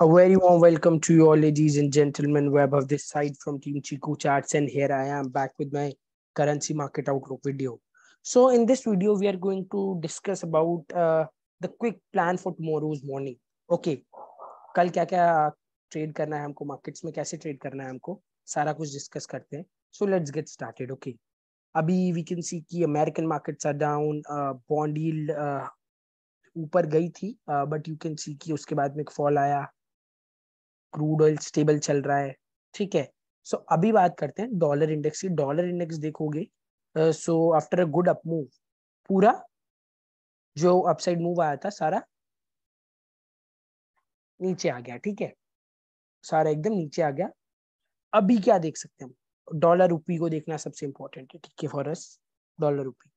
A very warm welcome to you all, ladies and gentlemen. Web of this side from Team Chiku Charts, and here I am back with my currency market outlook video. So, in this video, we are going to discuss about uh, the quick plan for tomorrow's morning. Okay, कल क्या क्या trade करना है हमको markets में कैसे trade करना है हमको सारा कुछ डिस्कस करते हैं so let's get started okay अभी वी कैन सी कि American markets are down bond yield ऊपर गई थी बट यू कैन सी कि उसके बाद में एक फॉल आया क्रूड ऑयल स्टेबल चल रहा है ठीक है सो so, अभी बात करते हैं डॉलर इंडेक्स की डॉलर इंडेक्स देखोगे so after a good up move पूरा जो अपसाइड मूव आया था सारा नीचे आ गया ठीक है सारा एकदम नीचे आ गया अभी क्या देख सकते हैं हम डॉलर रुपी को देखना सबसे इंपॉर्टेंट है ठीक है for us dollar rupee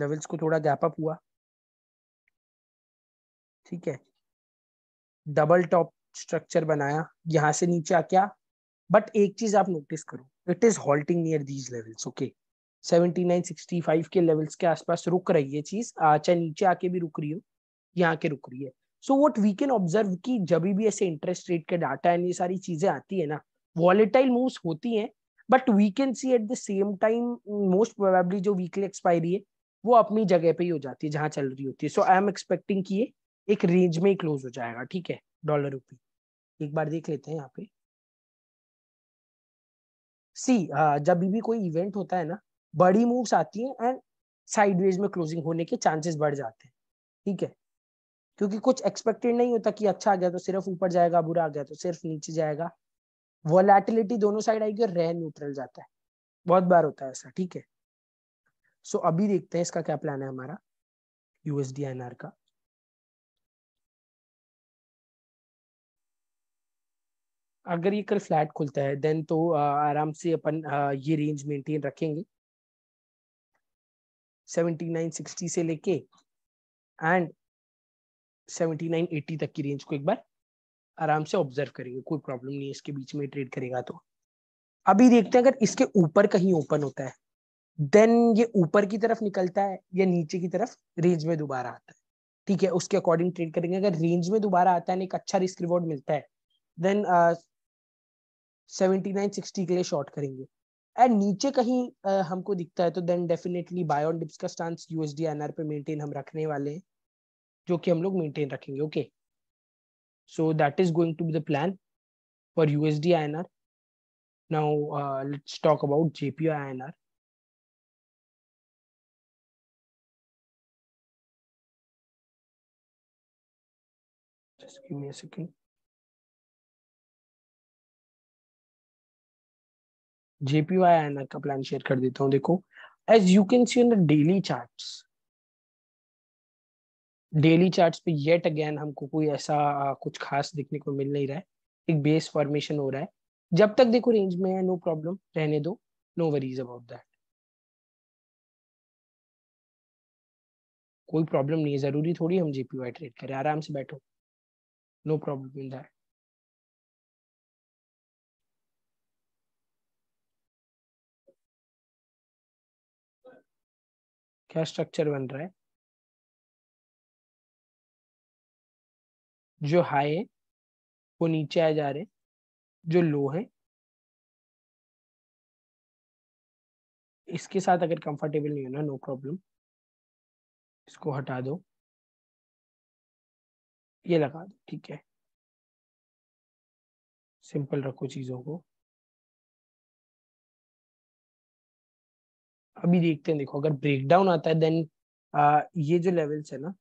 levels को थोड़ा गैप अप हुआ ठीक है डबल टॉप स्ट्रक्चर बनाया यहाँ से नीचे आ क्या बट एक चीज आप नोटिस करो it is halting near these levels okay 79 के लेवल्स के आसपास रुक रही है चीज चाहे नीचे आके भी रुक रही हो यहाँ के रुक रही है so what we can observe कि जब भी ऐसे इंटरेस्ट रेट के डाटा एंड ये सारी चीजें आती है ना वॉलेटाइल मूव्स होती हैं but we can see at the same time most probably जो वीकली एक्सपायरी है वो अपनी जगह पे ही हो जाती है जहां चल रही होती है सो आई एम एक्सपेक्टिंग कि ये एक रेंज में ही क्लोज हो जाएगा ठीक है डॉलर रुपी एक बार देख लेते हैं यहाँ पे सी जब भी कोई इवेंट होता है ना बड़ी मूव्स आती हैं एंड साइडवेज में क्लोजिंग होने के चांसेस बढ़ जाते हैं ठीक है क्योंकि कुछ एक्सपेक्टेड नहीं होता कि अच्छा आ गया तो सिर्फ ऊपर जाएगा बुरा आ गया तो सिर्फ नीचे जाएगा वॉलेटिलिटी दोनों साइड आएगी और रह न्यूट्रल जाता है बहुत बार होता है ऐसा ठीक है सो so, अभी देखते हैं इसका क्या प्लान है हमारा यूएसडी एनआर का अगर ये कल फ्लैट खुलता है देन तो आराम से अपन ये रेंज मेंटेन रखेंगे 7960 से लेके एंड 7980 तक की रेंज को एक बार आराम से ऑब्जर्व करेंगे कोई प्रॉब्लम नहीं है इसके बीच में ट्रेड करेगा तो अभी देखते हैं अगर इसके ऊपर कहीं ओपन होता है देन ये ऊपर की तरफ निकलता है या नीचे की तरफ रेंज में दोबारा आता है ठीक है उसके अकॉर्डिंग ट्रेड करेंगे अगर रेंज में दोबारा आता है एक अच्छा रिस्क रिवॉर्ड मिलता है देन सेवेंटी नाइन सिक्सटी के लिए शॉर्ट करेंगे एंड नीचे कहीं uh, हमको दिखता है तो then definitely buy on dips का स्टांस यूएसडी एनआर पे मेंटेन हम रखने वाले हैं जो कि हम लोग मेंटेन रखेंगे okay so that is going to be the plan for USD INR now let's talk about JPY INR Just give me a second. JPY INR का प्लान शेयर कर देता हूँ देखो as you can see on the daily charts daily charts पे yet again हमको कोई ऐसा कुछ खास देखने को मिल नहीं रहा है एक बेस फॉर्मेशन हो रहा है जब तक देखो रेंज में है नो प्रॉब्लम रहने दो नो वरीज अबाउट दैट कोई प्रॉब्लम नहीं है जरूरी थोड़ी हम जेपीवाई ट्रेड करें आराम से बैठो no problem in that. क्या स्ट्रक्चर बन रहा है जो हाई है वो नीचे आ जा रहे जो लो है इसके साथ अगर कंफर्टेबल नहीं होना ना नो प्रॉब्लम इसको हटा दो ये लगा दो ठीक है सिंपल रखो चीज़ों को अभी देखते हैं देखो अगर ब्रेकडाउन आता है देन आ, ये जो लेवल्स है ना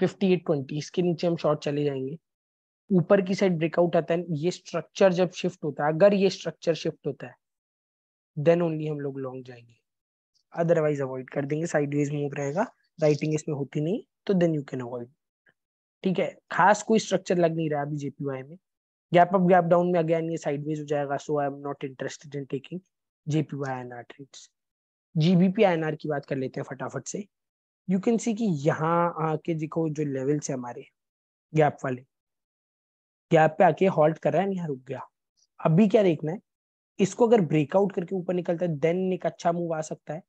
फिफ्टी एट ट्वेंटी इसके नीचे हम शॉर्ट चले जाएंगे ऊपर की साइड ब्रेकआउट आता है ये स्ट्रक्चर जब शिफ्ट होता है अगर ये स्ट्रक्चर शिफ्ट होता है देन ओनली हम लोग लॉन्ग जाएंगे अदरवाइज अवॉइड कर देंगे साइडवेज मूव रहेगा राइटिंग इसमें होती नहीं तो देन यू कैन अवॉइड ठीक है खास कोई स्ट्रक्चर लग नहीं रहा अभी जेपीवाई में गैप अप गैप डाउन में अगेन ये साइडवेज हो जाएगा so I am not interested in taking JPY INR trades GBP INR की बात कर लेते हैं फटाफट से यू कैन सी कि यहाँ आके देखो जो लेवल्स है हमारे गैप वाले गैप पे आके हॉल्ट कर रहा है यहाँ रुक गया अभी क्या देखना है इसको अगर ब्रेकआउट करके ऊपर निकलता है देन एक अच्छा मूव आ सकता है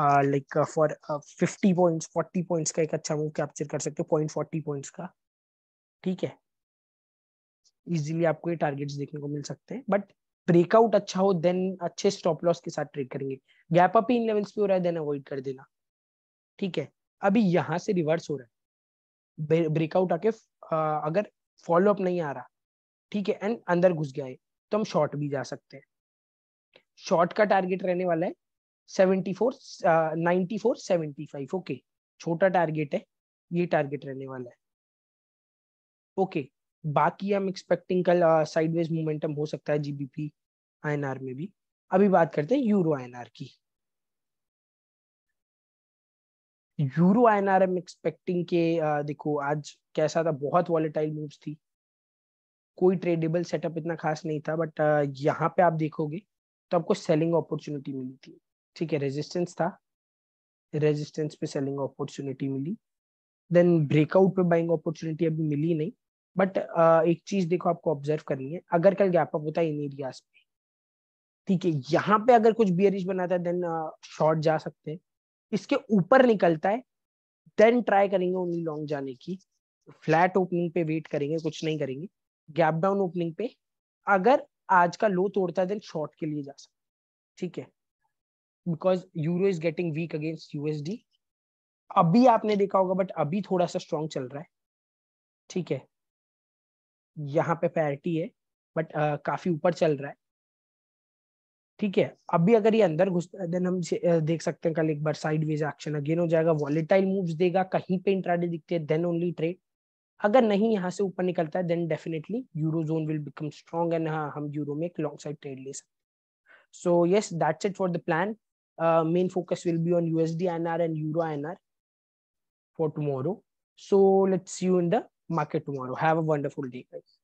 like for fifty points forty points का एक अच्छा मूव कैप्चर कर सकते हो पॉइंट फोर्टी पॉइंट्स का ठीक है इजीली आपको ये टारगेट्स देखने को मिल सकते हैं बट ब्रेकआउट अच्छा हो देन अच्छे स्टॉप लॉस के साथ ट्रेड करेंगे गैप अप ही इन लेवल्स पे हो रहा है देन अवॉइड कर देना ठीक है अभी यहाँ से रिवर्स हो रहा है ब्रेकआउट आके uh, अगर फॉलो अप नहीं आ रहा ठीक है एंड अंदर घुस गया है तो हम शॉर्ट भी जा सकते हैं शॉर्ट का टारगेट रहने वाला है seventy four ninety four seventy five okay छोटा टारगेट है ये टारगेट रहने वाला है ओके okay, बाकी हम एक्सपेक्टिंग कल साइडवेज uh, मोमेंटम हो सकता है जीबीपी आईएनआर में भी अभी बात करते हैं यूरो आईएनआर की यूरो आईएनआर एम एक्सपेक्टिंग के uh, देखो आज कैसा था बहुत वॉलेटाइल मूव्स थी कोई ट्रेडेबल सेटअप इतना खास नहीं था बट uh, यहाँ पे आप देखोगे तो आपको सेलिंग अपॉर्चुनिटी मिली थी ठीक है रेजिस्टेंस था रेजिस्टेंस पे सेलिंग अपॉर्चुनिटी मिली देन ब्रेकआउट पे बाइंग अपॉर्चुनिटी अभी मिली नहीं बट uh, एक चीज देखो आपको ऑब्जर्व करनी है अगर कल गैप अप होता है इन एरियाज पे ठीक है यहाँ पे अगर कुछ बियरिश बनाता है देन शॉर्ट uh, जा सकते हैं इसके ऊपर निकलता है देन ट्राई करेंगे ओनली लॉन्ग जाने की फ्लैट ओपनिंग पे वेट करेंगे कुछ नहीं करेंगे गैप डाउन ओपनिंग पे अगर आज का लो तोड़ता है देन शॉर्ट के लिए जा सकते ठीक है because euro is getting weak against USD अभी आपने देखा होगा बट अभी थोड़ा सा स्ट्रॉन्ग चल रहा है ठीक है यहाँ पे पैरिटी है बट uh, काफी ऊपर चल रहा है ठीक है अभी अगर ये अंदर घुस देन हम देख सकते हैं कल एक बार साइड वेज एक्शन अगेन हो जाएगा वॉलेटाइल मूव्स देगा कहीं पे इंट्राडे दिखते हैं देन ओनली ट्रेड अगर नहीं यहाँ से ऊपर निकलता है then definitely euro zone will become strong and हाँ हम यूरो में एक लॉन्ग साइड ट्रेड ले सकते हैं so yes that's it for the plan uh, main focus will be on USD INR and Euro INR for tomorrow. So let's see you in the market tomorrow. Have a wonderful day, guys.